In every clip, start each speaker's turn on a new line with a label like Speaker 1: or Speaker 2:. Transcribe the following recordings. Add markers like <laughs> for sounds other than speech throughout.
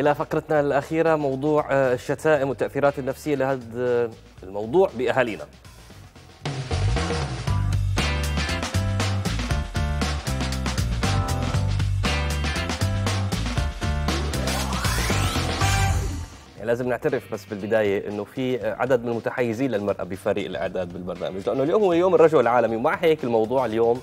Speaker 1: إلى فقرتنا الأخيرة موضوع آه، الشتائم والتأثيرات النفسية لهذا آه، الموضوع بأهالينا يعني لازم نعترف بس بالبدايه انه في عدد من المتحيزين للمراه بفريق الاعداد بالبرنامج لانه اليوم هو يوم الرجل العالمي ومع هيك الموضوع اليوم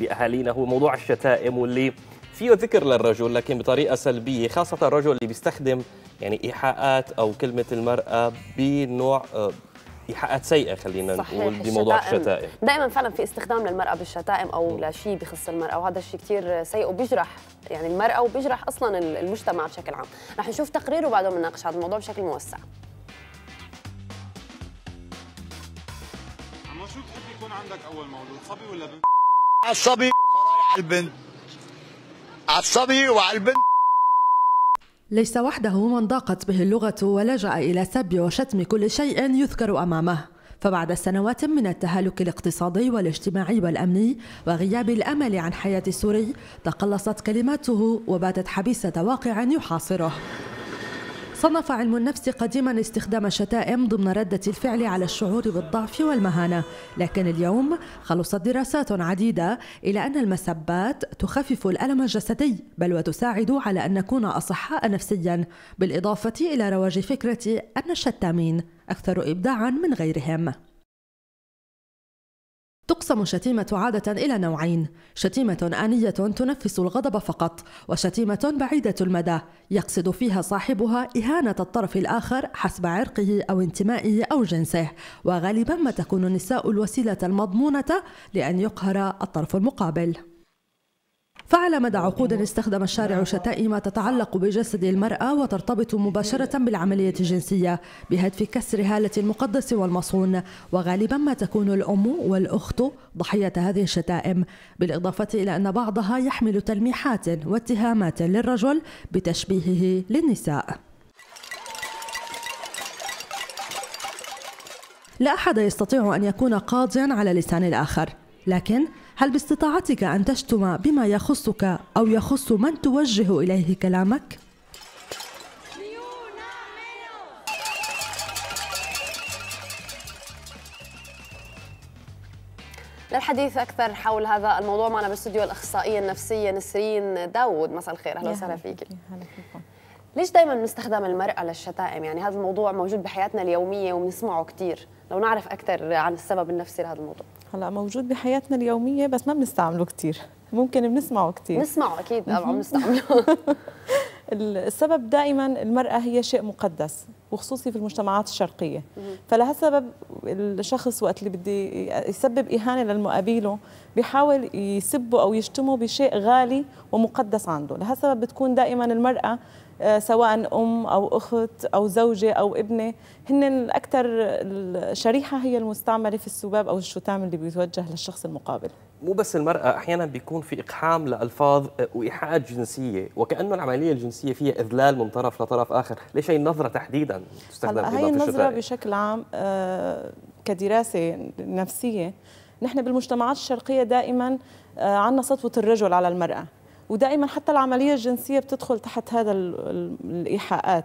Speaker 1: باهالينا هو موضوع الشتائم واللي فيه ذكر للرجل لكن بطريقه سلبيه خاصه الرجل اللي بيستخدم يعني ايحاءات او كلمه المراه بنوع آه، ايحاءات سيئه خلينا نقول بموضوع الشتائم.
Speaker 2: دائما فعلا في استخدام للمراه بالشتائم او لشيء بخص المراه وهذا الشيء كثير سيء وبيجرح يعني المراه وبيجرح اصلا المجتمع بشكل عام رح نشوف تقرير وبعده بنناقش هذا الموضوع بشكل موسع
Speaker 3: عمو شو بتحب يكون عندك اول مولود صبي ولا بنت
Speaker 2: الصبي رايح البنت
Speaker 3: عصبي وعلى البنت ليس وحده من ضاقت به اللغة ولجأ إلى سب وشتم كل شيء يذكر أمامه فبعد سنوات من التهالك الاقتصادي والاجتماعي والأمني وغياب الأمل عن حياة السوري تقلصت كلماته وباتت حبيسة واقع يحاصره صنف علم النفس قديما استخدام الشتائم ضمن ردة الفعل على الشعور بالضعف والمهانة لكن اليوم خلصت دراسات عديدة إلى أن المسبات تخفف الألم الجسدي بل وتساعد على أن نكون أصحاء نفسيا بالإضافة إلى رواج فكرة أن الشتامين أكثر إبداعا من غيرهم تقسم الشتيمة عادة إلى نوعين شتيمة آنية تنفس الغضب فقط وشتيمة بعيدة المدى يقصد فيها صاحبها إهانة الطرف الآخر حسب عرقه أو انتمائه أو جنسه وغالبا ما تكون النساء الوسيلة المضمونة لأن يقهر الطرف المقابل فعلى مدى عقود استخدم الشارع شتائم تتعلق بجسد المرأة وترتبط مباشرة بالعملية الجنسية بهدف كسر هالة المقدس والمصون وغالبا ما تكون الأم والأخت ضحية هذه الشتائم بالإضافة إلى أن بعضها يحمل تلميحات واتهامات للرجل بتشبيهه للنساء لا أحد يستطيع أن يكون قاضيا على لسان الآخر لكن هل باستطاعتك أن تشتم بما يخصك أو يخص من توجه إليه كلامك؟
Speaker 2: للحديث اكثر حول هذا الموضوع معنا بالاستوديو الاخصائيه النفسيه نسرين داوود مساء الخير اهلا وسهلا فيك هلا فيكم ليش دائما بنستخدم المراه للشتائم يعني هذا الموضوع موجود بحياتنا اليوميه وبنسمعه كثير لو نعرف اكثر عن السبب النفسي لهذا الموضوع
Speaker 4: هلا موجود بحياتنا اليوميه بس ما بنستعمله كثير ممكن بنسمعه كثير بنسمعه اكيد طبعا <laughs> بنستعمله <laughs> السبب دائما المرأة هي شيء مقدس وخصوصي في المجتمعات الشرقية فلهالسبب الشخص وقت اللي بدي يسبب إهانة للمقابيله بيحاول يسبه أو يشتمه بشيء غالي ومقدس عنده لهالسبب بتكون دائما المرأة آه، سواء ام او اخت او زوجه او ابنه هن الاكثر الشريحه هي المستعمله في السباب او الشتام اللي بيتوجه للشخص المقابل مو بس المرأة أحيانا بيكون في إقحام
Speaker 1: لألفاظ وإيحاءات جنسية وكأنه العملية الجنسية فيها إذلال من طرف لطرف آخر ليش هي النظرة تحديدا تستخدم هلا هي النظرة الشتائي.
Speaker 4: بشكل عام آه، كدراسة نفسية نحن بالمجتمعات الشرقية دائما آه، عندنا سطوة الرجل على المرأة ودائما حتى العمليه الجنسيه بتدخل تحت هذا الايحاءات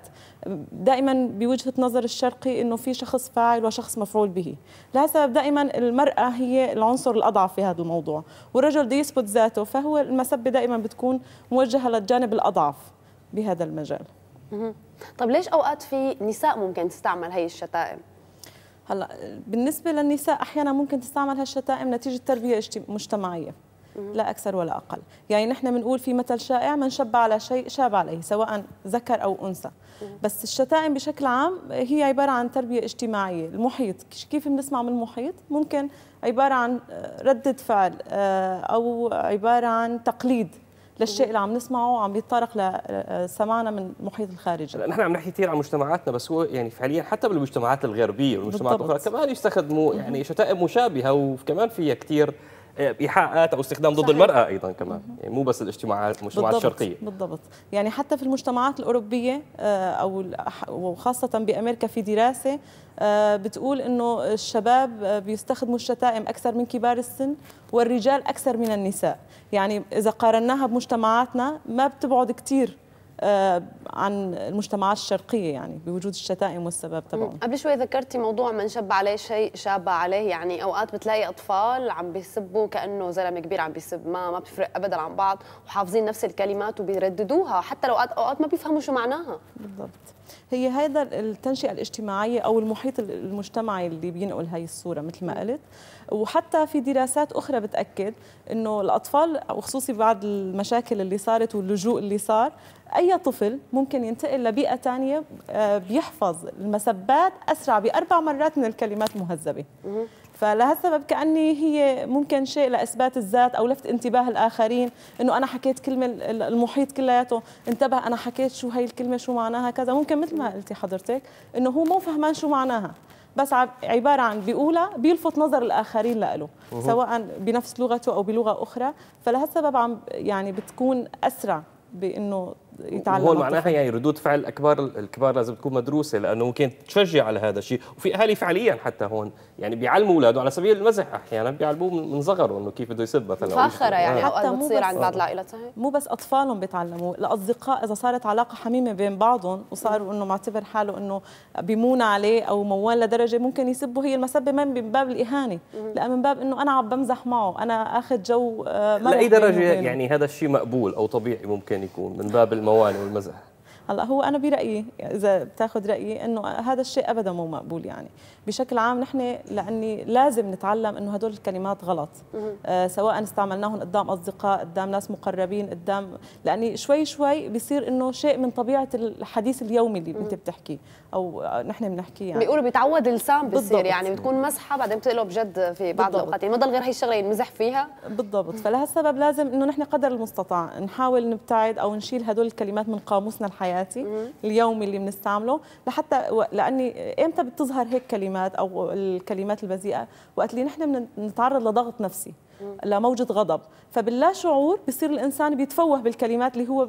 Speaker 4: دائما بوجهه نظر الشرقي انه في شخص فاعل وشخص مفعول به لهذا دائما المراه هي العنصر الاضعف في هذا الموضوع والرجل بده يثبت ذاته فهو المسبه دائما بتكون موجهه للجانب الاضعف بهذا المجال طب ليش اوقات في نساء ممكن تستعمل هي الشتائم هلا بالنسبه للنساء احيانا ممكن تستعمل هالشتائم نتيجه تربيه مجتمعيه لا أكثر ولا أقل يعني نحن بنقول في مثل شائع من شب على شيء شاب عليه سواء ذكر أو أنثى بس الشتائم بشكل عام هي عبارة عن تربية اجتماعية المحيط كيف بنسمع من المحيط ممكن عبارة عن ردة فعل آه، أو عبارة عن تقليد للشيء اللي عم نسمعه وعم يتطرق لسماعنا آه، من المحيط الخارجي نحن عم
Speaker 1: نحكي كثير عن مجتمعاتنا بس هو يعني فعليا حتى بالمجتمعات الغربيه والمجتمعات الاخرى كمان يستخدموا يعني شتائم مشابهه وكمان فيها كثير إيه، ايحاءات او استخدام ضد صحيح. المراه ايضا كمان يعني مو بس الاجتماعات المجتمعات بالضبط. الشرقيه
Speaker 4: بالضبط يعني حتى في المجتمعات الاوروبيه آه، او وخاصه بامريكا في دراسه آه، بتقول انه الشباب آه، بيستخدموا الشتائم اكثر من كبار السن والرجال اكثر من النساء يعني اذا قارناها بمجتمعاتنا ما بتبعد كثير آه، عن المجتمعات الشرقيه يعني بوجود الشتائم والسبب تبعهم
Speaker 2: قبل شوي ذكرتي موضوع من شب عليه شيء شاب عليه يعني اوقات بتلاقي اطفال عم بيسبوا كانه زلمه كبير عم بيسب ما ما بتفرق ابدا عن بعض وحافظين نفس الكلمات وبيرددوها حتى لو اوقات اوقات ما بيفهموا شو معناها بالضبط
Speaker 4: هي هذا التنشئه الاجتماعيه او المحيط المجتمعي اللي بينقل هي الصوره مثل ما قلت وحتى في دراسات اخرى بتاكد انه الاطفال وخصوصي بعد المشاكل اللي صارت واللجوء اللي صار اي طفل ممكن ينتقل لبيئه ثانيه آه، بيحفظ المسبات اسرع باربع مرات من الكلمات المهذبه فلهالسبب كاني هي ممكن شيء لاثبات الذات او لفت انتباه الاخرين انه انا حكيت كلمه المحيط كلياته انتبه انا حكيت شو هي الكلمه شو معناها كذا ممكن مثل ما قلتي حضرتك انه هو مو فهمان شو معناها بس عبارة عن بيقولها بيلفت نظر الآخرين لإله سواء بنفس لغته أو بلغة أخرى فلهالسبب عم يعني بتكون أسرع بأنه يتعلم هون معناها
Speaker 1: يعني ردود فعل الكبار الكبار لازم تكون مدروسه لانه ممكن تشجع على هذا الشيء وفي اهالي فعليا حتى هون يعني بيعلموا اولاده على سبيل المزح احيانا بيعلموه من صغره انه كيف بده يسب مثلا فاخره يعني آه. حتى مو بتصير عند بعض العائلات
Speaker 4: مو بس اطفالهم بيتعلموا الاصدقاء اذا صارت علاقه حميمه بين بعضهم وصاروا انه معتبر حاله انه بيمون عليه او موال لدرجه ممكن يسبوا هي المسبه ما من باب الاهانه لا من باب انه انا عم بمزح معه انا اخذ جو آه، لاي درجه يعني
Speaker 1: هذا الشيء مقبول او طبيعي ممكن يكون من باب الموال والمزح
Speaker 4: هلا هو انا برايي اذا بتاخذ رايي انه هذا الشيء ابدا مو مقبول يعني بشكل عام نحن لاني لازم نتعلم انه هدول الكلمات غلط آه سواء استعملناهم قدام اصدقاء قدام ناس مقربين قدام لاني شوي شوي بصير انه شيء من طبيعه الحديث اليومي اللي انت بتحكيه او نحن بنحكيه يعني بيقولوا
Speaker 2: بيتعود اللسان بصير يعني بتكون مسحه بعدين بتقلب جد في
Speaker 4: بعض الاوقات يعني ما ضل غير هي الشغله نمزح فيها بالضبط فلهالسبب لازم انه نحن قدر المستطاع نحاول نبتعد او نشيل هدول الكلمات من قاموسنا الحياتي حياتي اليومي اللي بنستعمله لحتى لاني امتى بتظهر هيك كلمات او الكلمات البذيئه وقت اللي نحن بنتعرض لضغط نفسي لموجة غضب فباللا شعور بصير الإنسان بيتفوه بالكلمات اللي هو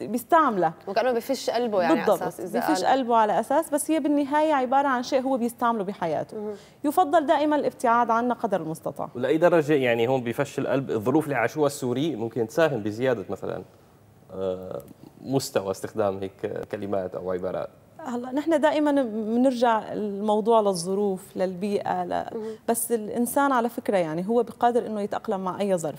Speaker 4: بيستعملها وكأنه بفش قلبه يعني بالضبط أساس إذا بفش قلبه على أساس بس هي بالنهاية عبارة عن شيء هو بيستعمله بحياته مم. يفضل دائما الابتعاد عنه قدر المستطاع
Speaker 1: ولأي درجة يعني هون بفش القلب الظروف اللي عاشوها السوري ممكن تساهم بزيادة مثلا آه، مستوى استخدام هيك كلمات او
Speaker 4: عبارات هلا نحن دائما بنرجع الموضوع للظروف للبيئه ل... بس الانسان على فكره يعني هو بقادر انه يتاقلم مع اي ظرف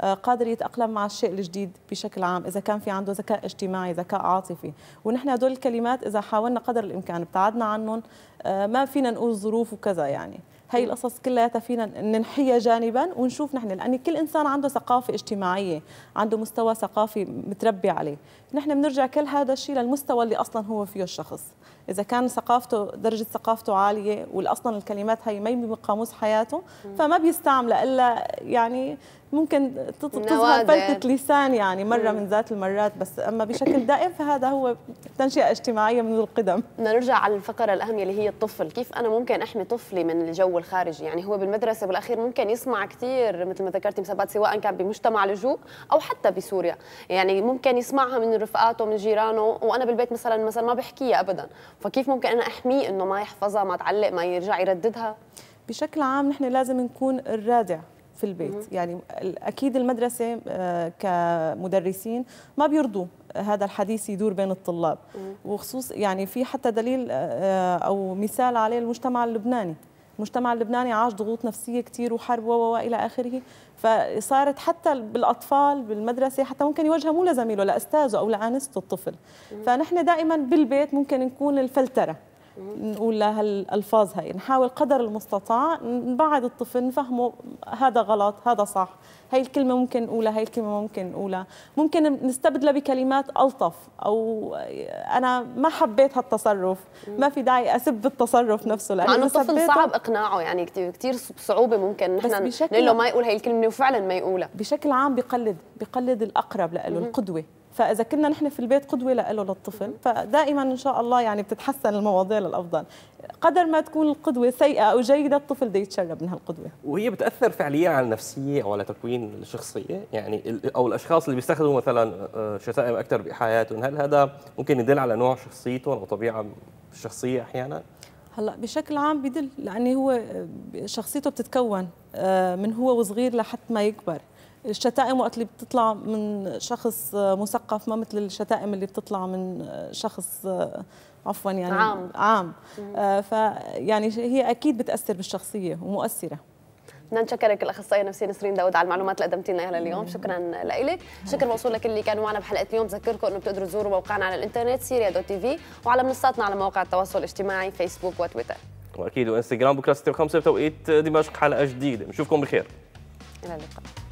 Speaker 4: آه، قادر يتاقلم مع الشيء الجديد بشكل عام اذا كان في عنده ذكاء اجتماعي ذكاء عاطفي ونحن هدول الكلمات اذا حاولنا قدر الامكان ابتعدنا عنهم آه، ما فينا نقول ظروف وكذا يعني هي القصص كلها فينا ننحيها جانبا ونشوف نحن لأن كل إنسان عنده ثقافة اجتماعية عنده مستوى ثقافي متربي عليه نحن بنرجع كل هذا الشيء للمستوى اللي أصلا هو فيه الشخص اذا كان ثقافته درجه ثقافته عاليه واصلا الكلمات هي ما بقاموس حياته فما بيستعملها الا يعني ممكن تظهر فلتة لسان يعني مرة مم. من ذات المرات بس أما بشكل دائم فهذا هو تنشئة اجتماعية من القدم بدنا نرجع على الفقرة الأهم اللي هي الطفل كيف أنا ممكن أحمي طفلي من الجو الخارجي
Speaker 2: يعني هو بالمدرسة بالأخير ممكن يسمع كثير مثل ما ذكرتي مسابات سواء كان بمجتمع لجوء أو حتى بسوريا يعني ممكن يسمعها من رفقاته من جيرانه وأنا بالبيت مثلا مثلا ما بحكيها أبدا فكيف ممكن انا احميه انه ما يحفظها ما تعلق ما يرجع يرددها بشكل
Speaker 4: عام نحن لازم نكون الرادع في البيت يعني اكيد المدرسه آه، كمدرسين ما بيرضوا هذا الحديث يدور بين الطلاب وخصوص يعني في حتى دليل آه، آه، او مثال عليه المجتمع اللبناني المجتمع اللبناني عاش ضغوط نفسيه كتير وحرب والى اخره فصارت حتى بالاطفال بالمدرسه حتى ممكن يوجهها مو لزميله لاستاذه او لانسته الطفل فنحن دائما بالبيت ممكن نكون الفلتره نقول لهالالفاظ هي نحاول قدر المستطاع نبعد الطفل نفهمه هذا غلط هذا صح هاي الكلمه ممكن نقولها هاي الكلمه ممكن نقولها ممكن نستبدلها بكلمات الطف او انا ما حبيت هالتصرف ما في داعي اسب التصرف نفسه لانه يعني الطفل صعب اقناعه يعني كثير كثير صعوبه ممكن نحن نقول له ما يقول هاي الكلمه وفعلا ما يقولها بشكل عام بقلد بقلد الاقرب له القدوه فاذا كنا نحن في البيت قدوه له للطفل فدائما ان شاء الله يعني بتتحسن المواضيع للافضل قدر ما تكون القدوه سيئه او جيده الطفل بده يتشرب من هالقدوه
Speaker 1: وهي بتاثر فعليا على النفسيه او على تكوين الشخصيه يعني او الاشخاص اللي بيستخدموا مثلا آه، شتائم اكثر بحياتهم هل هذا ممكن يدل على نوع شخصيتهم او طبيعه الشخصيه احيانا
Speaker 4: هلا بشكل عام بدل لانه هو آه، شخصيته بتتكون آه، من هو وصغير لحتى ما يكبر الشتائم وقت اللي بتطلع من شخص مثقف ما مثل الشتائم اللي بتطلع من شخص عفوا يعني عام عام آه، فيعني هي اكيد بتاثر بالشخصيه ومؤثره
Speaker 2: بدنا نشكرك الاخصائيه النفسيه نسرين داود على المعلومات اللي قدمتي لنا اياها اليوم شكرا لك شكر موصول لكل اللي كانوا معنا بحلقه اليوم بذكركم انه بتقدروا تزوروا موقعنا على الانترنت سيريا دوت تي في وعلى منصاتنا على مواقع التواصل الاجتماعي فيسبوك وتويتر
Speaker 1: واكيد وانستغرام بكره 6:05 بتوقيت دمشق حلقه جديده بنشوفكم بخير
Speaker 2: الى اللقاء